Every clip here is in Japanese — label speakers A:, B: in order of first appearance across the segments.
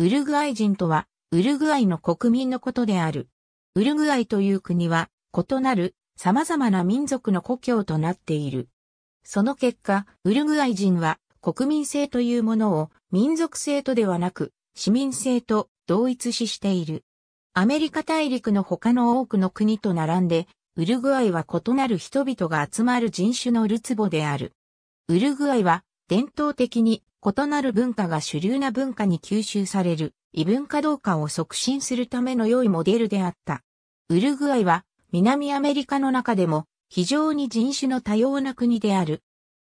A: ウルグアイ人とは、ウルグアイの国民のことである。ウルグアイという国は、異なる様々な民族の故郷となっている。その結果、ウルグアイ人は国民性というものを民族性とではなく、市民性と同一視している。アメリカ大陸の他の多くの国と並んで、ウルグアイは異なる人々が集まる人種のるつぼである。ウルグアイは伝統的に異なる文化が主流な文化に吸収される異文化同化を促進するための良いモデルであった。ウルグアイは南アメリカの中でも非常に人種の多様な国である。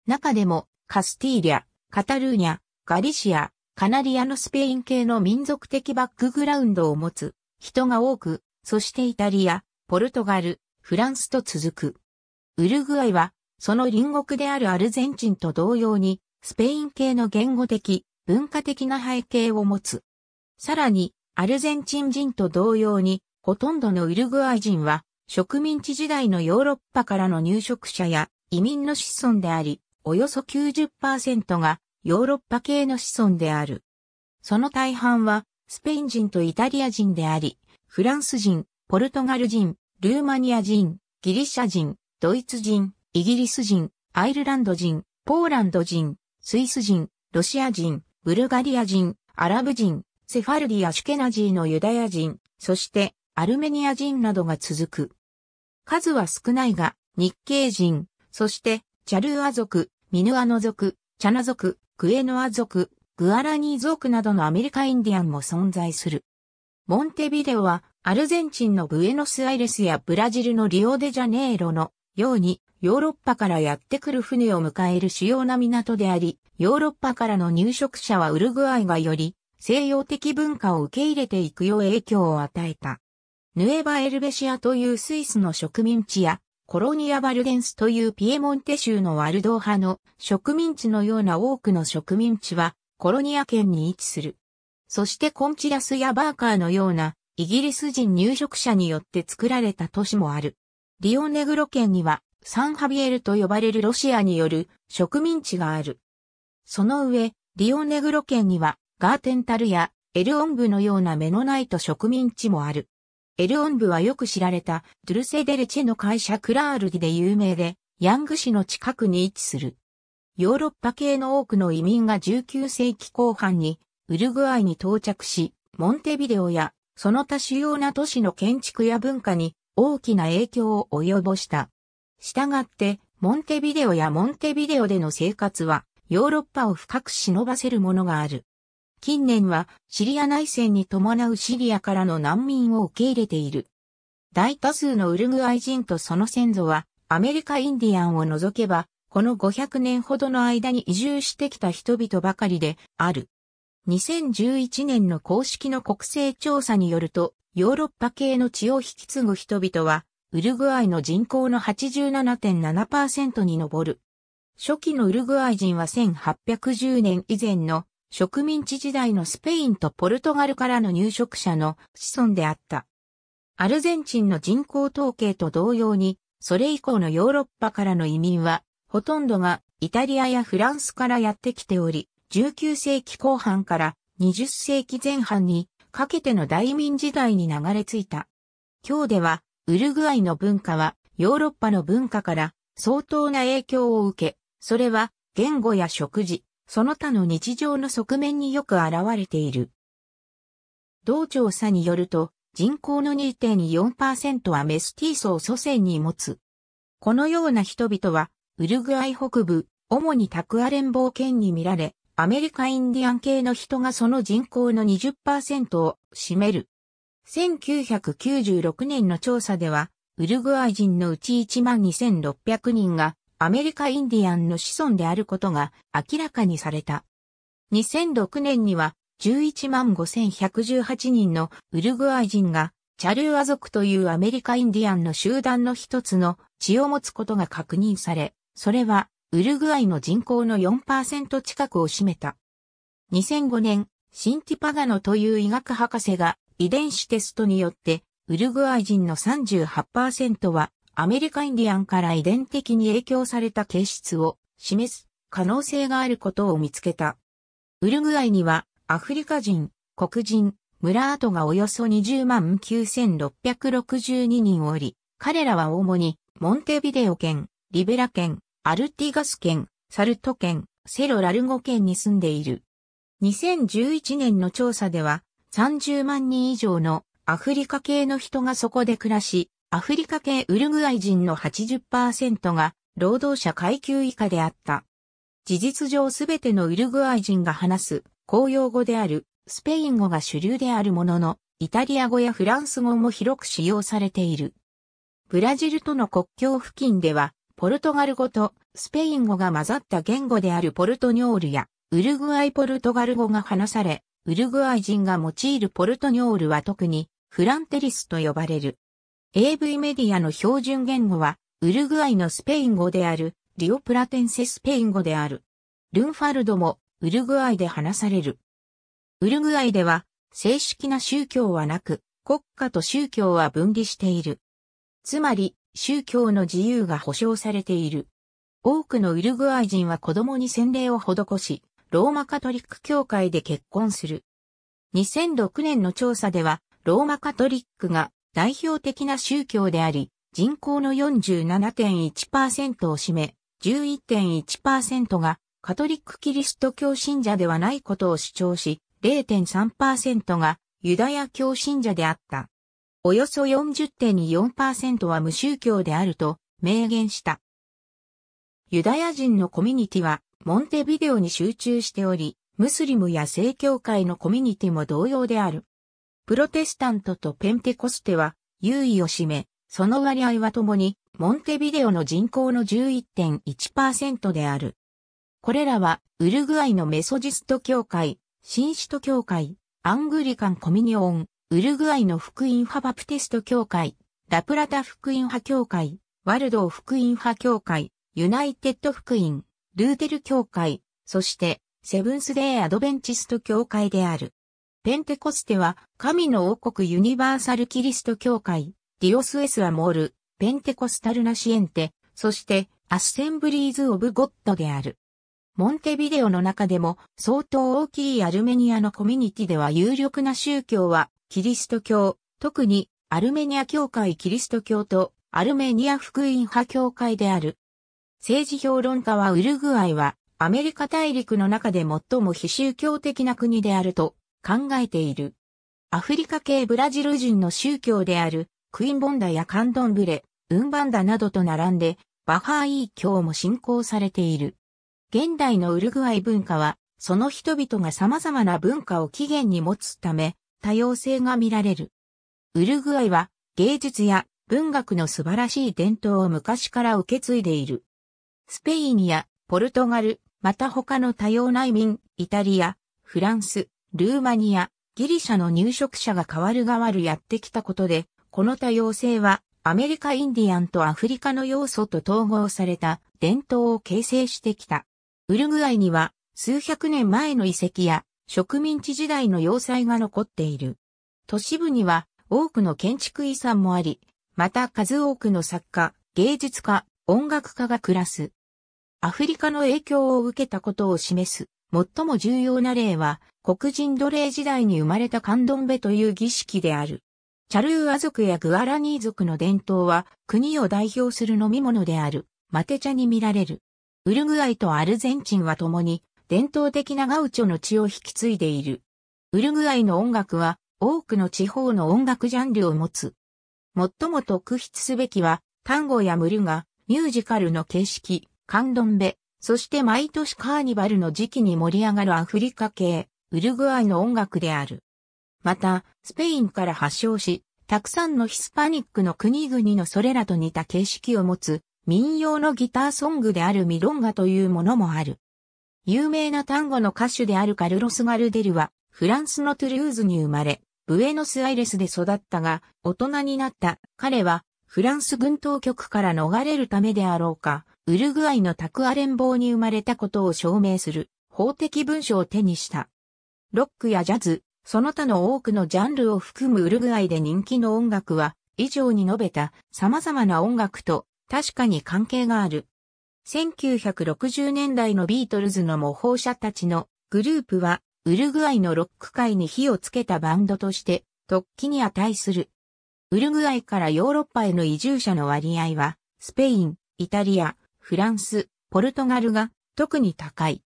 A: 中でもカスティーリャ、カタルーニャ、ガリシア、カナリアのスペイン系の民族的バックグラウンドを持つ人が多く、そしてイタリア、ポルトガル、フランスと続く。ウルグアイは、その隣国であるアルゼンチンと同様に、スペイン系の言語的、文化的な背景を持つ。さらに、アルゼンチン人と同様に、ほとんどのウルグアイ人は、植民地時代のヨーロッパからの入植者や移民の子孫であり、およそ90%がヨーロッパ系の子孫である。その大半はスペイン人とイタリア人であり、フランス人、ポルトガル人、ルーマニア人、ギリシャ人、ドイツ人、イギリス人、アイルランド人、ポーランド人、スイス人、ロシア人、ブルガリア人、アラブ人、セファルディア・シュケナジーのユダヤ人、そしてアルメニア人などが続く。数は少ないが、日系人、そしてチャルーア族、ミヌアノ族、チャナ族、クエノア族、グアラニー族などのアメリカインディアンも存在する。モンテビデオはアルゼンチンのブエノスアイレスやブラジルのリオデジャネイロのようにヨーロッパからやってくる船を迎える主要な港であり、ヨーロッパからの入植者はウルグアイがより西洋的文化を受け入れていくよう影響を与えた。ヌエバ・エルベシアというスイスの植民地や、コロニア・バルデンスというピエモンテ州のワルドー派の植民地のような多くの植民地はコロニア圏に位置する。そしてコンチラスやバーカーのようなイギリス人入植者によって作られた都市もある。リオネグロ県にはサンハビエルと呼ばれるロシアによる植民地がある。その上、リオネグロ県にはガーテンタルやエルオンブのようなメノナイト植民地もある。エルオンブはよく知られたドゥルセデルチェの会社クラールディで有名で、ヤング市の近くに位置する。ヨーロッパ系の多くの移民が19世紀後半にウルグアイに到着し、モンテビデオやその他主要な都市の建築や文化に大きな影響を及ぼした。従って、モンテビデオやモンテビデオでの生活は、ヨーロッパを深く忍ばせるものがある。近年は、シリア内戦に伴うシリアからの難民を受け入れている。大多数のウルグアイ人とその先祖は、アメリカインディアンを除けば、この500年ほどの間に移住してきた人々ばかりである。2011年の公式の国勢調査によると、ヨーロッパ系の血を引き継ぐ人々はウルグアイの人口の87.7%に上る。初期のウルグアイ人は1810年以前の植民地時代のスペインとポルトガルからの入植者の子孫であった。アルゼンチンの人口統計と同様に、それ以降のヨーロッパからの移民は、ほとんどがイタリアやフランスからやってきており、19世紀後半から20世紀前半にかけての大民時代に流れ着いた。今日ではウルグアイの文化はヨーロッパの文化から相当な影響を受け、それは言語や食事、その他の日常の側面によく現れている。同調査によると、人口の2.4%はメスティーソを祖先に持つ。このような人々は、ウルグアイ北部、主にタクア連邦圏に見られ、アメリカインディアン系の人がその人口の20%を占める。1996年の調査では、ウルグアイ人のうち12,600人がアメリカインディアンの子孫であることが明らかにされた。2006年には115,118人のウルグアイ人がチャルーア族というアメリカインディアンの集団の一つの血を持つことが確認され、それはウルグアイの人口の4%近くを占めた。2005年、シンティパガノという医学博士が遺伝子テストによって、ウルグアイ人の38%はアメリカインディアンから遺伝的に影響された形質を示す可能性があることを見つけた。ウルグアイにはアフリカ人、黒人、村跡がおよそ20万9662人おり、彼らは主にモンテビデオ県、リベラ県、アルティガス県、サルト県、セロラルゴ県に住んでいる。2011年の調査では、30万人以上のアフリカ系の人がそこで暮らし、アフリカ系ウルグアイ人の80%が労働者階級以下であった。事実上すべてのウルグアイ人が話す公用語であるスペイン語が主流であるものの、イタリア語やフランス語も広く使用されている。ブラジルとの国境付近では、ポルトガル語とスペイン語が混ざった言語であるポルトニョールやウルグアイポルトガル語が話され、ウルグアイ人が用いるポルトニョールは特にフランテリスと呼ばれる。AV メディアの標準言語はウルグアイのスペイン語であるリオプラテンセスペイン語である。ルンファルドもウルグアイで話される。ウルグアイでは正式な宗教はなく国家と宗教は分離している。つまり宗教の自由が保障されている。多くのウルグアイ人は子供に洗礼を施し、ローマカトリック教会で結婚する。2006年の調査では、ローマカトリックが代表的な宗教であり、人口の47.1%を占め、11.1%がカトリックキリスト教信者ではないことを主張し、0.3%がユダヤ教信者であった。およそ40.4%は無宗教であると明言した。ユダヤ人のコミュニティはモンテビデオに集中しており、ムスリムや正教会のコミュニティも同様である。プロテスタントとペンテコステは優位を占め、その割合はともに、モンテビデオの人口の11.1%である。これらは、ウルグアイのメソジスト教会、シンシト教会、アングリカンコミニオン、ウルグアイの福音派バプテスト教会、ラプラタ福音派教会、ワルドー福音派教会、ユナイテッド福音、ルーテル教会、そしてセブンスデーアドベンチスト教会である。ペンテコステは神の王国ユニバーサルキリスト教会、ディオスエスアモール、ペンテコスタルナシエンテ、そしてアッセンブリーズ・オブ・ゴッドである。モンテビデオの中でも相当大きいアルメニアのコミュニティでは有力な宗教はキリスト教、特にアルメニア教会キリスト教とアルメニア福音派教会である。政治評論家はウルグアイはアメリカ大陸の中で最も非宗教的な国であると考えている。アフリカ系ブラジル人の宗教であるクインボンダやカンドンブレ、ウンバンダなどと並んでバハーイー教も信仰されている。現代のウルグアイ文化はその人々が様々な文化を起源に持つため多様性が見られる。ウルグアイは芸術や文学の素晴らしい伝統を昔から受け継いでいる。スペインやポルトガル、また他の多様な移民、イタリア、フランス、ルーマニア、ギリシャの入植者が変わる変わるやってきたことで、この多様性はアメリカインディアンとアフリカの要素と統合された伝統を形成してきた。ウルグアイには数百年前の遺跡や植民地時代の要塞が残っている。都市部には多くの建築遺産もあり、また数多くの作家、芸術家、音楽家が暮らす。アフリカの影響を受けたことを示す、最も重要な例は、黒人奴隷時代に生まれたカンドンベという儀式である。チャルーア族やグアラニー族の伝統は、国を代表する飲み物である、マテ茶に見られる。ウルグアイとアルゼンチンは共に、伝統的なガウチョの血を引き継いでいる。ウルグアイの音楽は、多くの地方の音楽ジャンルを持つ。最も特筆すべきは、タンゴやムルガ、ミュージカルの形式、カンドンベ、そして毎年カーニバルの時期に盛り上がるアフリカ系、ウルグアイの音楽である。また、スペインから発祥し、たくさんのヒスパニックの国々のそれらと似た形式を持つ、民謡のギターソングであるミロンガというものもある。有名な単語の歌手であるカルロス・ガルデルは、フランスのトゥルーズに生まれ、ブエノスアイレスで育ったが、大人になった彼は、フランス軍当局から逃れるためであろうか、ウルグアイのタクア連邦に生まれたことを証明する法的文書を手にした。ロックやジャズ、その他の多くのジャンルを含むウルグアイで人気の音楽は、以上に述べた様々な音楽と確かに関係がある。1960年代のビートルズの模倣者たちのグループは、ウルグアイのロック界に火をつけたバンドとして、突起に値する。ウルグアイからヨーロッパへの移住者の割合は、スペイン、イタリア、フランス、ポルトガルが特に高い。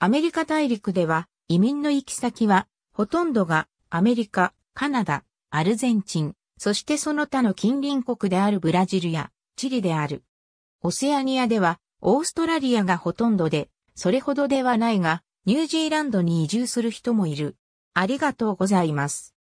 A: アメリカ大陸では移民の行き先はほとんどがアメリカ、カナダ、アルゼンチン、そしてその他の近隣国であるブラジルやチリである。オセアニアではオーストラリアがほとんどで、それほどではないが、ニュージーランドに移住する人もいる。ありがとうございます。